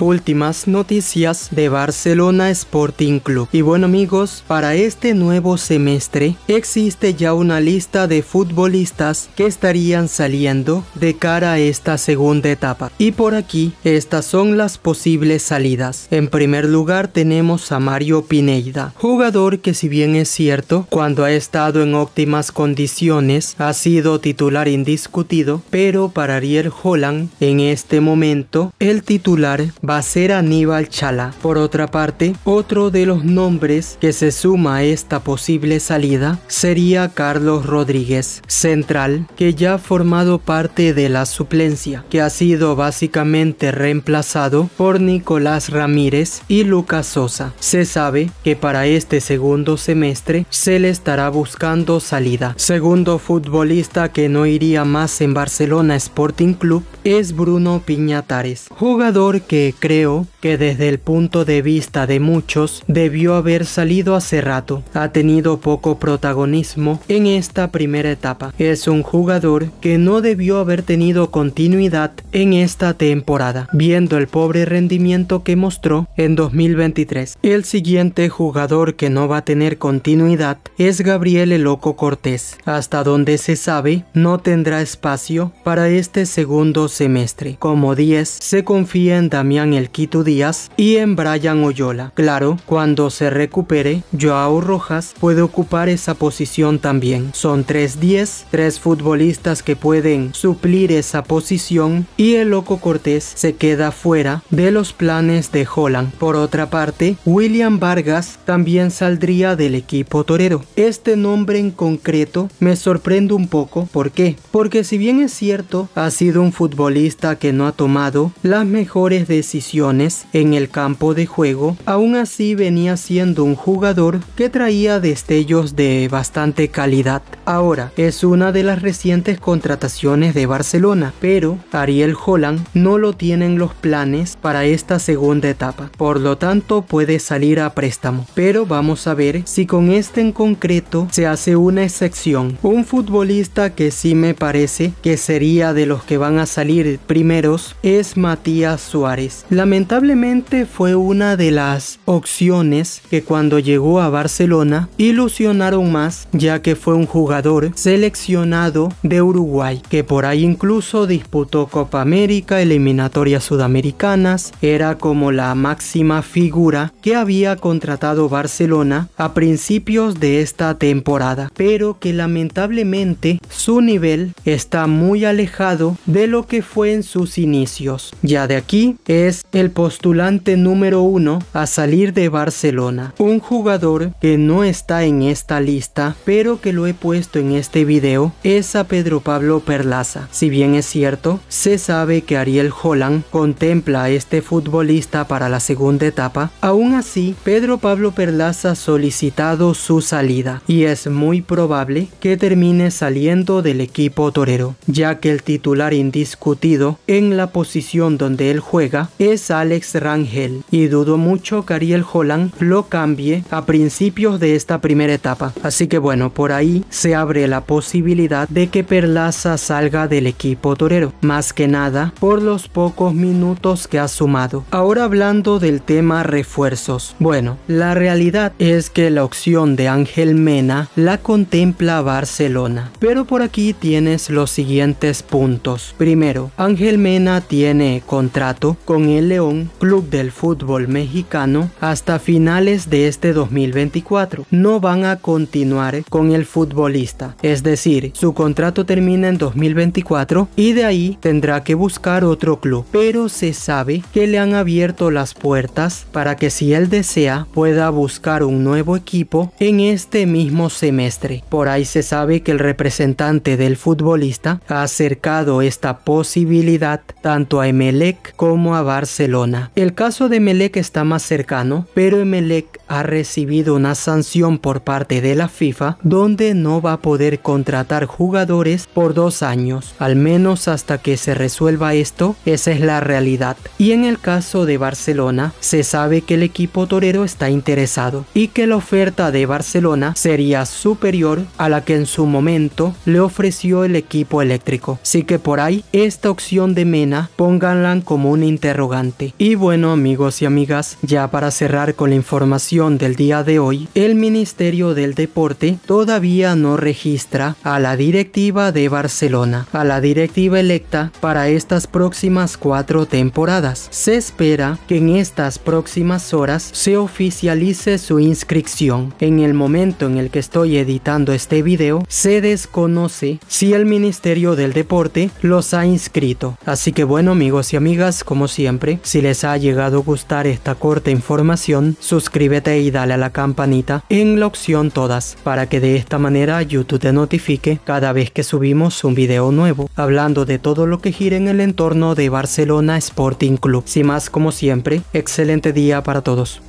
últimas noticias de Barcelona Sporting Club. Y bueno amigos, para este nuevo semestre existe ya una lista de futbolistas que estarían saliendo de cara a esta segunda etapa. Y por aquí, estas son las posibles salidas. En primer lugar tenemos a Mario Pineida, jugador que si bien es cierto, cuando ha estado en óptimas condiciones, ha sido titular indiscutido, pero para Ariel Holland, en este momento, el titular va a ser Aníbal Chala. Por otra parte, otro de los nombres que se suma a esta posible salida sería Carlos Rodríguez, central, que ya ha formado parte de la suplencia, que ha sido básicamente reemplazado por Nicolás Ramírez y Lucas Sosa. Se sabe que para este segundo semestre se le estará buscando salida. Segundo futbolista que no iría más en Barcelona Sporting Club es Bruno Piñatares, jugador que creo que desde el punto de vista de muchos debió haber salido hace rato. Ha tenido poco protagonismo en esta primera etapa. Es un jugador que no debió haber tenido continuidad en esta temporada, viendo el pobre rendimiento que mostró en 2023. El siguiente jugador que no va a tener continuidad es Gabriel Eloco Cortés. Hasta donde se sabe, no tendrá espacio para este segundo semestre. Como 10, se confía en Damián en el Quito Díaz y en Brian Oyola. Claro, cuando se recupere, Joao Rojas puede ocupar esa posición también. Son 3-10, tres futbolistas que pueden suplir esa posición y el Loco Cortés se queda fuera de los planes de Holland. Por otra parte, William Vargas también saldría del equipo torero. Este nombre en concreto me sorprende un poco, ¿por qué? Porque si bien es cierto, ha sido un futbolista que no ha tomado las mejores decisiones decisiones en el campo de juego, aún así venía siendo un jugador que traía destellos de bastante calidad. Ahora, es una de las recientes contrataciones de Barcelona, pero Ariel Holland no lo tienen los planes para esta segunda etapa, por lo tanto puede salir a préstamo. Pero vamos a ver si con este en concreto se hace una excepción. Un futbolista que sí me parece que sería de los que van a salir primeros es Matías Suárez. Lamentablemente fue una de las opciones que cuando llegó a Barcelona ilusionaron más ya que fue un jugador seleccionado de Uruguay que por ahí incluso disputó Copa América, eliminatorias sudamericanas, era como la máxima figura que había contratado Barcelona a principios de esta temporada, pero que lamentablemente su nivel está muy alejado de lo que fue en sus inicios. Ya de aquí es el postulante número uno a salir de Barcelona. Un jugador que no está en esta lista, pero que lo he puesto en este video, es a Pedro Pablo Perlaza. Si bien es cierto, se sabe que Ariel Holland contempla a este futbolista para la segunda etapa, aún así, Pedro Pablo Perlaza ha solicitado su salida y es muy probable que termine saliendo del equipo torero, ya que el titular indiscutido en la posición donde él juega es Alex Rangel y dudo mucho que Ariel Holland lo cambie a principios de esta primera etapa. Así que bueno, por ahí se abre la posibilidad de que Perlaza salga del equipo torero, más que nada por los pocos minutos que ha sumado. Ahora hablando del tema refuerzos. Bueno, la realidad es que la opción de Ángel Mena la contempla Barcelona, pero por aquí tienes los siguientes puntos. Primero, Ángel Mena tiene contrato con el León, club del fútbol mexicano, hasta finales de este 2024. No van a continuar con el futbolista, es decir, su contrato termina en 2024 y de ahí tendrá que buscar otro club, pero se sabe que le han abierto las puertas para que si él desea pueda buscar un nuevo equipo en este mismo semestre. Por ahí se sabe que el representante del futbolista ha acercado esta posibilidad tanto a Emelec como a Barcelona. El caso de Melec está más cercano, pero Melec ha recibido una sanción por parte de la FIFA donde no va a poder contratar jugadores por dos años, al menos hasta que se resuelva esto, esa es la realidad. Y en el caso de Barcelona, se sabe que el equipo torero está interesado y que la oferta de Barcelona sería superior a la que en su momento le ofreció el equipo eléctrico. Así que por ahí, esta opción de Mena, pónganla como un interrogante y bueno amigos y amigas, ya para cerrar con la información del día de hoy, el Ministerio del Deporte todavía no registra a la directiva de Barcelona, a la directiva electa para estas próximas cuatro temporadas. Se espera que en estas próximas horas se oficialice su inscripción. En el momento en el que estoy editando este video, se desconoce si el Ministerio del Deporte los ha inscrito. Así que bueno amigos y amigas, como siempre, si les ha llegado a gustar esta corta información, suscríbete y dale a la campanita en la opción todas, para que de esta manera YouTube te notifique cada vez que subimos un video nuevo, hablando de todo lo que gira en el entorno de Barcelona Sporting Club. Sin más, como siempre, excelente día para todos.